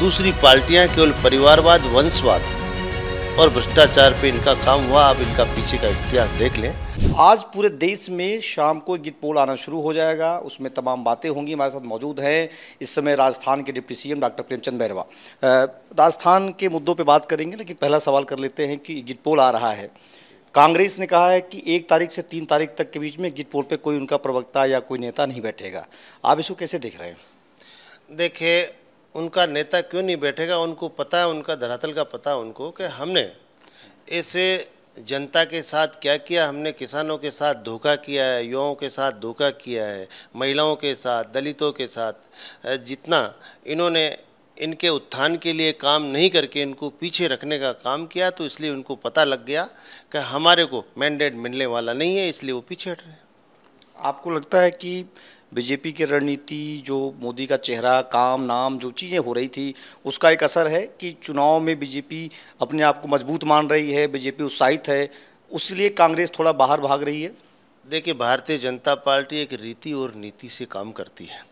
दूसरी पार्टियां केवल परिवारवाद वंशवाद और भ्रष्टाचार पे इनका काम हुआ आप इनका पीछे का इतिहास देख लें आज पूरे देश में शाम को गिट पोल आना शुरू हो जाएगा उसमें तमाम बातें होंगी हमारे साथ मौजूद हैं इस समय राजस्थान के deputy CM doctor Premchand Bairwa Rajasthan के मुद्दों पे बात करेंगे लेकिन पहला सवाल कर लेते हैं कि गिट पोल आ रहा है कांग्रेस ने कहा है कि एक तारीख से तीन तारीख तक के बीच में गिट पोल पर कोई उनका प्रवक्ता या कोई नेता नहीं बैठेगा आप इसको कैसे देख रहे हैं देखिए उनका नेता क्यों नहीं बैठेगा उनको पता है उनका धरातल का पता है उनको कि हमने ऐसे जनता के साथ क्या किया हमने किसानों के साथ धोखा किया है युवाओं के साथ धोखा किया है महिलाओं के साथ दलितों के साथ जितना इन्होंने इनके उत्थान के लिए काम नहीं करके इनको पीछे रखने का काम किया तो इसलिए उनको पता लग गया कि हमारे को मैंडेट मिलने वाला नहीं है इसलिए वो पीछे हट रहे हैं आपको लगता है कि बीजेपी की रणनीति जो मोदी का चेहरा काम नाम जो चीज़ें हो रही थी उसका एक असर है कि चुनाव में बीजेपी अपने आप को मजबूत मान रही है बीजेपी उत्साहित है उसलिए कांग्रेस थोड़ा बाहर भाग रही है देखिए भारतीय जनता पार्टी एक रीति और नीति से काम करती है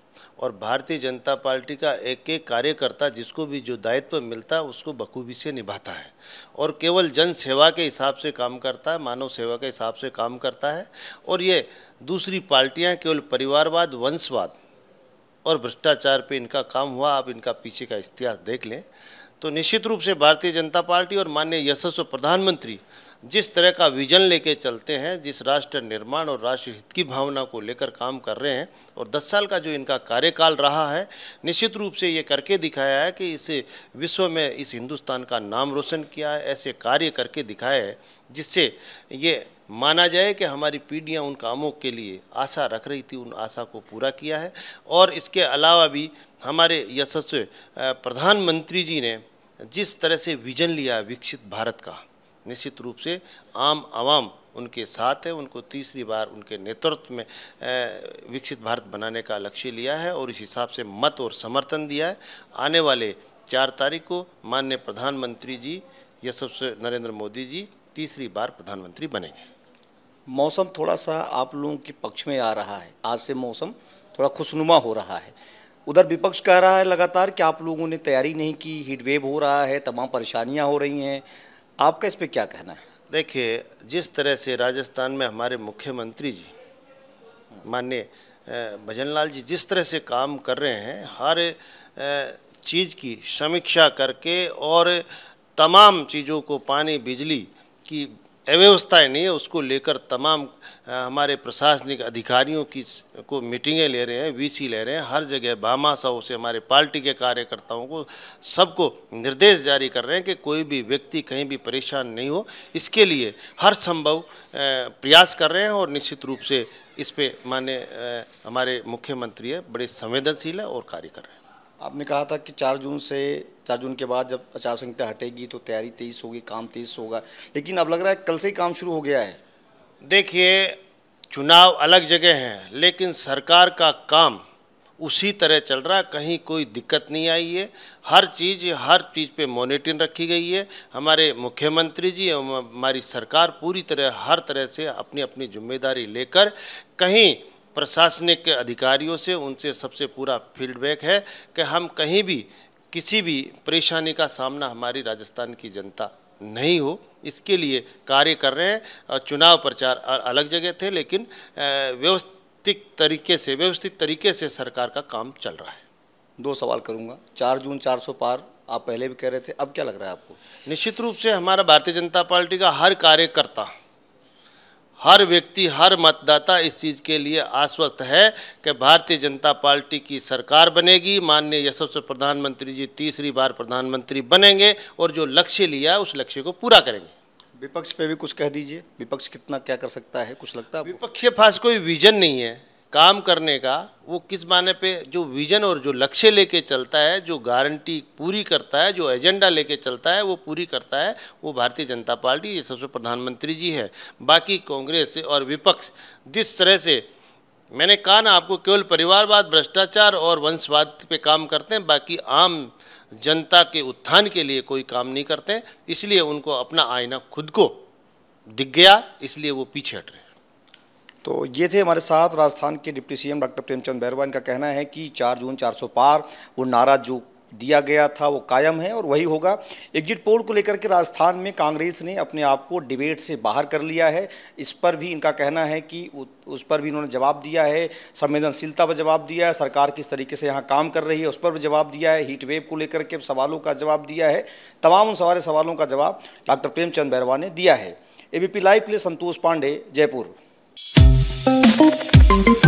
और भारतीय जनता पार्टी का एक एक कार्यकर्ता जिसको भी जो दायित्व मिलता है उसको बखूबी से निभाता है और केवल जन सेवा के हिसाब से काम करता है मानव सेवा के हिसाब से काम करता है और ये दूसरी पार्टियाँ केवल परिवारवाद वंशवाद और भ्रष्टाचार पे इनका काम हुआ आप इनका पीछे का इतिहास देख लें तो निश्चित रूप से भारतीय जनता पार्टी और माननीय यशस्व प्रधानमंत्री जिस तरह का विजन लेके चलते हैं जिस राष्ट्र निर्माण और राष्ट्र हित की भावना को लेकर काम कर रहे हैं और 10 साल का जो इनका कार्यकाल रहा है निश्चित रूप से ये करके दिखाया है कि इस विश्व में इस हिंदुस्तान का नाम रोशन किया है ऐसे कार्य करके दिखाए है जिससे ये माना जाए कि हमारी पीढ़ियाँ उन कामों के लिए आशा रख रही थी उन आशा को पूरा किया है और इसके अलावा भी हमारे यशस्व प्रधानमंत्री जी ने जिस तरह से विजन लिया विकसित भारत का निश्चित रूप से आम आवाम उनके साथ है उनको तीसरी बार उनके नेतृत्व में विकसित भारत बनाने का लक्ष्य लिया है और इस हिसाब से मत और समर्थन दिया है आने वाले चार तारीख को माननीय प्रधानमंत्री जी या सबसे नरेंद्र मोदी जी तीसरी बार प्रधानमंत्री बनेंगे मौसम थोड़ा सा आप लोगों के पक्ष में आ रहा है आज से मौसम थोड़ा खुशनुमा हो रहा है उधर विपक्ष कह रहा है लगातार कि आप लोगों ने तैयारी नहीं की हीट वेव हो रहा है तमाम परेशानियां हो रही हैं आपका इस पर क्या कहना है देखिए जिस तरह से राजस्थान में हमारे मुख्यमंत्री जी माननीय भजन लाल जी जिस तरह से काम कर रहे हैं हर चीज़ की समीक्षा करके और तमाम चीज़ों को पानी बिजली की अव्यवस्थाएँ नहीं है उसको लेकर तमाम हमारे प्रशासनिक अधिकारियों की को मीटिंगें ले रहे हैं वीसी ले रहे हैं हर जगह भामाशाह से हमारे पार्टी के कार्यकर्ताओं को सबको निर्देश जारी कर रहे हैं कि कोई भी व्यक्ति कहीं भी परेशान नहीं हो इसके लिए हर संभव प्रयास कर रहे हैं और निश्चित रूप से इस पर माने हमारे मुख्यमंत्री है बड़े संवेदनशील है और कार्य कर रहे हैं आपने कहा था कि चार जून से चार जून के बाद जब आचार संहिता हटेगी तो तैयारी तेईस होगी काम तेईस होगा लेकिन अब लग रहा है कल से ही काम शुरू हो गया है देखिए चुनाव अलग जगह हैं लेकिन सरकार का काम उसी तरह चल रहा है कहीं कोई दिक्कत नहीं आई है हर चीज़ हर चीज़ पे मॉनिटरिंग रखी गई है हमारे मुख्यमंत्री जी हमारी सरकार पूरी तरह हर तरह से अपनी अपनी जिम्मेदारी लेकर कहीं प्रशासनिक अधिकारियों से उनसे सबसे पूरा फीडबैक है कि हम कहीं भी किसी भी परेशानी का सामना हमारी राजस्थान की जनता नहीं हो इसके लिए कार्य कर रहे हैं और चुनाव प्रचार अलग जगह थे लेकिन व्यवस्थित तरीके से व्यवस्थित तरीके से सरकार का काम चल रहा है दो सवाल करूंगा चार जून चार सौ पार आप पहले भी कह रहे थे अब क्या लग रहा है आपको निश्चित रूप से हमारा भारतीय जनता पार्टी का हर कार्यकर्ता हर व्यक्ति हर मतदाता इस चीज़ के लिए आश्वस्त है कि भारतीय जनता पार्टी की सरकार बनेगी माननीय यशस्व प्रधानमंत्री जी तीसरी बार प्रधानमंत्री बनेंगे और जो लक्ष्य लिया उस लक्ष्य को पूरा करेंगे विपक्ष पे भी कुछ कह दीजिए विपक्ष कितना क्या कर सकता है कुछ लगता है विपक्ष के पास कोई विजन नहीं है काम करने का वो किस माने पे जो विजन और जो लक्ष्य लेके चलता है जो गारंटी पूरी करता है जो एजेंडा लेके चलता है वो पूरी करता है वो भारतीय जनता पार्टी ये सबसे प्रधानमंत्री जी है बाकी कांग्रेस और विपक्ष जिस तरह से मैंने कहा ना आपको केवल परिवारवाद भ्रष्टाचार और वंशवाद पे काम करते हैं बाकी आम जनता के उत्थान के लिए कोई काम नहीं करते इसलिए उनको अपना आईना खुद को दिख गया इसलिए वो पीछे हट रहे तो ये थे हमारे साथ राजस्थान के deputy CM doctor Premchand Bairwa इनका कहना है कि चार जून चार सौ पार वो नारा जो दिया गया था वो कायम है और वही होगा एग्जिट पोल को लेकर के राजस्थान में कांग्रेस ने अपने आप को डिबेट से बाहर कर लिया है इस पर भी इनका कहना है कि उस पर भी इन्होंने जवाब दिया है संवेदनशीलता पर जवाब दिया है सरकार किस तरीके से यहाँ काम कर रही है उस पर भी जवाब दिया है हीट वेव को लेकर के सवालों का जवाब दिया है तमाम उन सारे सवालों का जवाब डॉक्टर प्रेमचंद बैरवा ने दिया है ए पी लाइव के लिए संतोष पांडे जयपुर Thank you.